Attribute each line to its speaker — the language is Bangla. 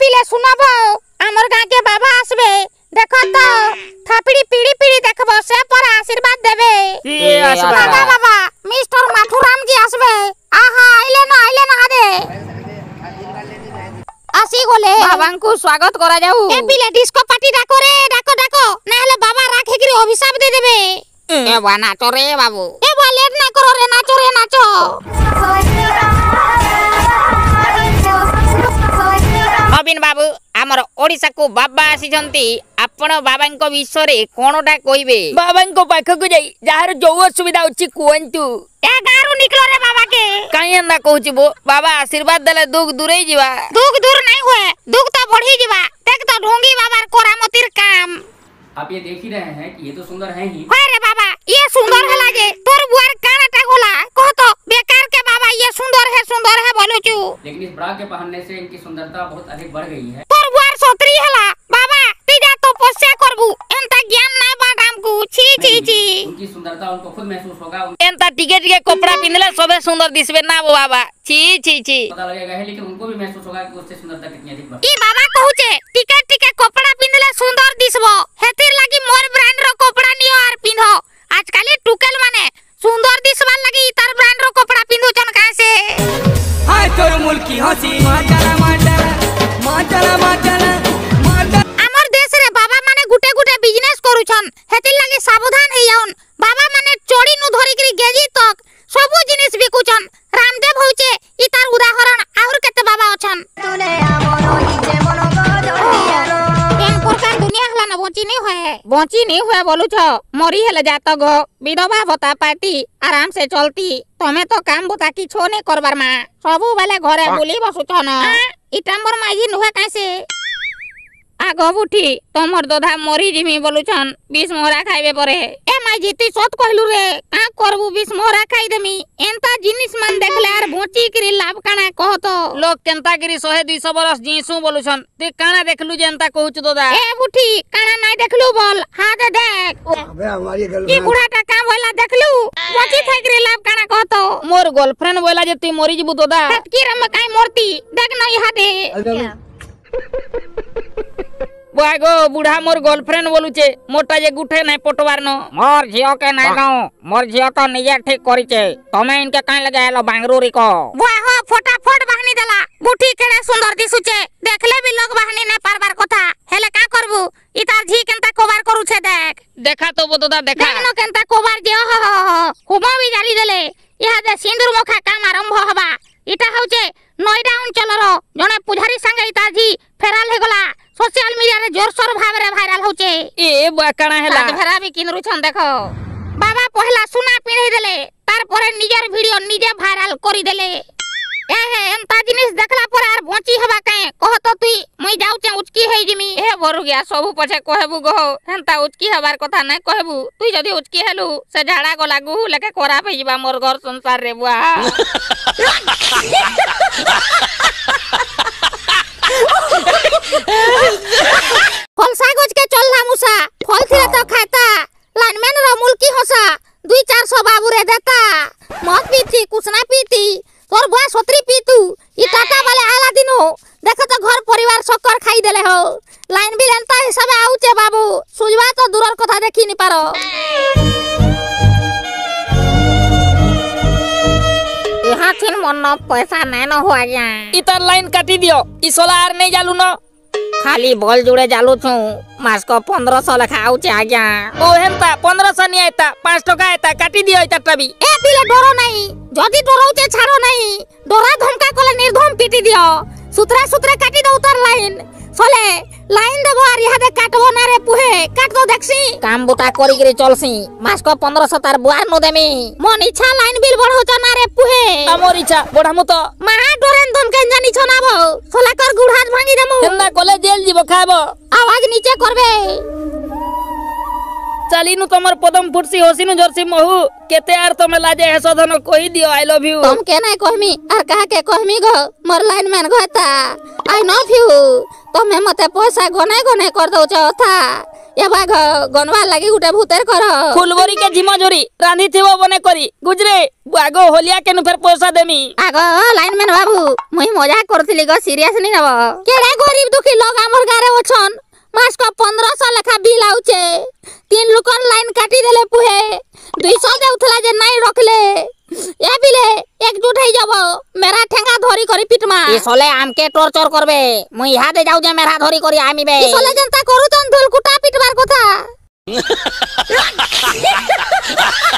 Speaker 1: পিলে শুনবো আমার গাঁকে বাবা আসবে দেখো তো থাপড়ি পিড়ি পিড়ি দেখবো সে পরে আশীর্বাদ দেবে বাবা বাবা মিস্টার মাথুরাম জি আসবে আহা আইলে না আইলে না রে আসি গলে বাবাঙ্কু স্বাগত করা যাও এ পিলে ডিসকো পার্টি ডাকো রে ডাকো ডাকো না হলে বাবা রাখে গিরি অভিশাপ দিয়ে দেবে এ বা নাচো রে বাবু এ বা লেট না করো রে নাচো রে নাচো ନବୀନ ବାବୁ ଆମର ଓଡ଼ିଶାକୁ ବାବା ଆସିଛନ୍ତି ଆପଣ ବାବାଙ୍କ ବିଷୟରେ କ'ଣଟା କହିବେ ବାବାଙ୍କ ପାଖକୁ ଯାଇ ଯାହାର ଯୋଉ ଅସୁବିଧା ଅଛି କୁହନ୍ତୁ କାହିଁ ଏନ୍ତା କହୁଛି ବାବା ଆଶୀର୍ବାଦ ଦେଲେ ଦୁଃଖ ଦୂରେଇ ଯିବା ଦୁଃଖ ଦୂର ନାଇଁ ହୁଏ ଦୁଃଖ ତ ବଢି ଯିବା देख तो ढोंगी बाबा कोरामतिर काम आप ये देख ही रहे हैं कि ये तो सुंदर है ही अरे बाबा ये सुंदर है लागे तोर बुआर चिपड़ा के पहनने से इनकी सुंदरता बहुत अधिक बढ़ गई है तो उनकी सुंदरता उनको खुद महसूस होगा टिके टिके कपड़ा सुंदर दिसबे ना बाबा पता लगेगा लेकिन उनको भी महसूस होगा कि उससे सुंदरता कितनी अधिक बाबा टिके टिके कपड़ा सुंदर मोर ब्रांड रो 几好听。বঞ্চিনি হুয়ে বলুছ মরি হেলে যাত গো বিধবা ভতা পাতি আরামসে চলতি তমে তো কাম বুতা কিছু নেই করবার মা সবুবেলে ঘরে বুলি বসুছ ন ইটাম্বর মাইজি নুহে কাছে আগ বুঠি তোমার দধা মরি জিমি বলুছন বিষ মোহরা খাইবে পরে এ মাইজিতি সত কইলু রে কা করবু বিষ মোরা খাই দেমি এন্তা জিনিস মান দেখলে আর বঁচি করি লাভ কানা কহ তো লোক কেন্তা করি 100 200 বরস জিসু বলুছন তে কানা দেখলু যে এন্তা কহুছু দাদা এ বুঠি কানা নাই দেখলু বল হাতে দেখ আবে আমারি গার্লফ্রেন্ড কি বুড়াটা কা বইলা দেখলু বঁচি থাকি রে লাভ কানা কহ তো মোর গার্লফ্রেন্ড বইলা যে তুই মরি যাবু দাদা কি রে কাই মরতি দেখ না ইহাতে বুয়া গো বুড়া মোর গার্লফ্রেন্ড বলুছে মোরটা যে গুঠে নাই পটবার ন মোর ঝিওকে নাই গাও মোর ঝিও তো নিজে ঠিক করিছে তুমি ইনকে কাই লাগে এলো বাংরুরি কো বুয়া হো ফটাফট বাহিনী দেলা গুঠি কেড়ে সুন্দর দিসুছে দেখলে বি লোক বাহিনী না পারবার কথা হেলে কা করবু ইতার ঝি কেনতা কভার করুছে দেখ দেখা তো বদদা দেখা দেখ ন কেনতা কভার দিও হ হ হ হুমা বি জারি দেলে ইহাদে সিন্দুর মুখা কাম আরম্ভ হবা ইটা হউছে নয়ডা অঞ্চলর জনে পূজারী সাঙ্গে ইতার ঝি ফেরাল হেগলা सोशल मीडिया रे जोर सोर भाव रे वायरल होचे ए बकाणा हैला भरा भी किनरु छन देखो बाबा पहला सुना पिनै देले तार परे निजर वीडियो निजे वायरल करी देले ए हे एंता जिनिस देखला पर आर बोची हवा के कह तो तू मई जाऊ छे उचकी हे जिमी ए बरु गया सब पछे कहबु गो एंता उचकी हवार कथा नै कहबु तू जदी उचकी हेलु से झाडा गोला गुहु लेके करा भईबा मोर घर संसार रे बुआ ফলসা গজকে না মুসা ফল থিরে তো খাতা লানমেন র মুলকি হসা দুই চার চারশো বাবুরে দেতা মত পিতি কুসনা পিতি তোর বয়া সত্রি পিতু ই টাকা বলে আলা দিনো দেখো তো ঘর পরিবার সকর খাই দেলে হো লাইন বিল এনতা হিসাবে আউচে বাবু সুজবা তো দূরর কথা দেখি নি পারো ইহা ছিল মন পয়সা নাই ন হো আজ্ঞা ইতার লাইন কাটি দিও ই সোলা আর নে জালু না ખાલી બોલ જોડે ચાલું છું માસ્કો પંદરસો લખાવ છે આજા ઓ હેમતા પંદરસો ની આયતા પાંચ ટકા આયતા કાટી દિયો તારટા બી એ দিলে ডরো নাই যদি ডরাউতে ছাড়ো নাই ডরা ধমকা কলে নির্ধম পিটি দিও সুতরা সুতরা কাটি দাও তার লাইন চলে লাইন দেবো আর ইহাদে কাটবো না রে পুহে কাট তো দেখছি কাম বুতা করি গিরি চলছি মাসকো পনেরোশো তার বুয়ার নু দেমি মন ইচ্ছা লাইন বিল বড় হচ্ছে না রে পুহে আমার ইচ্ছা বড়ামু তো মা প্রথম কেন জানি শোনাবো সোলাকর গুড় হাত ভাঙি দেবো না কলে জেল দিব খাবো আওয়াজ নিচে করবে চালিনু তোমার পদম ফুটসি হসিনু জর্সি মহু কেতে আর তোমে লাজে হেস ধন কই দিও আই লভ ইউ তোম কে নাই কহমি আর কাহা কে কহমি গো মোর লাইন ম্যান গতা আই নো ইউ তোমে মতে পয়সা গনে গনে কর দউছ অথা এবা গনবার লাগি গুটা ভূতের কর ফুলবরি কে জিম জুরি রাঁধি থিব বনে করি গুজরে আগ হলিয়া কেন ফের পয়সা দেমি আগ লাইনম্যান বাবু মুই মজা করছিলি গো সিরিয়াস নি নব কেড়ে গরিব দুঃখী লোক আমার গারে অছন মাসক পনেরোশো লেখা বিল আউছে তিন লোকর লাইন কাটি দেলে পুহে দুইশো দেউথলা যে নাই রখলে ধরি পিটমা ই সলে আমকে টর্চর করবে মুই ইহাদে যাও যে মেরা ধরি করি আমি বে সলে জনতা পিটবার কথা